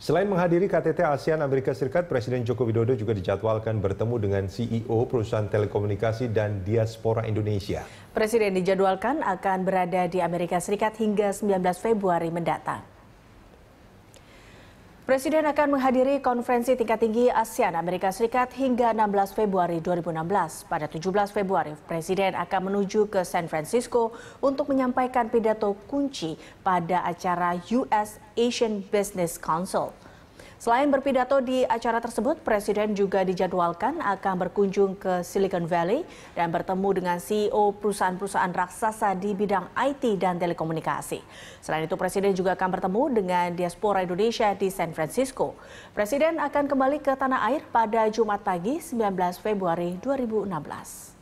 Selain menghadiri KTT ASEAN Amerika Serikat, Presiden Joko Widodo juga dijadwalkan bertemu dengan CEO perusahaan telekomunikasi dan diaspora Indonesia. Presiden dijadwalkan akan berada di Amerika Serikat hingga 19 Februari mendatang. Presiden akan menghadiri konferensi tingkat tinggi ASEAN Amerika Serikat hingga 16 Februari 2016. Pada 17 Februari, Presiden akan menuju ke San Francisco untuk menyampaikan pidato kunci pada acara US Asian Business Council. Selain berpidato di acara tersebut, Presiden juga dijadwalkan akan berkunjung ke Silicon Valley dan bertemu dengan CEO perusahaan-perusahaan raksasa di bidang IT dan telekomunikasi. Selain itu, Presiden juga akan bertemu dengan diaspora Indonesia di San Francisco. Presiden akan kembali ke tanah air pada Jumat pagi 19 Februari 2016.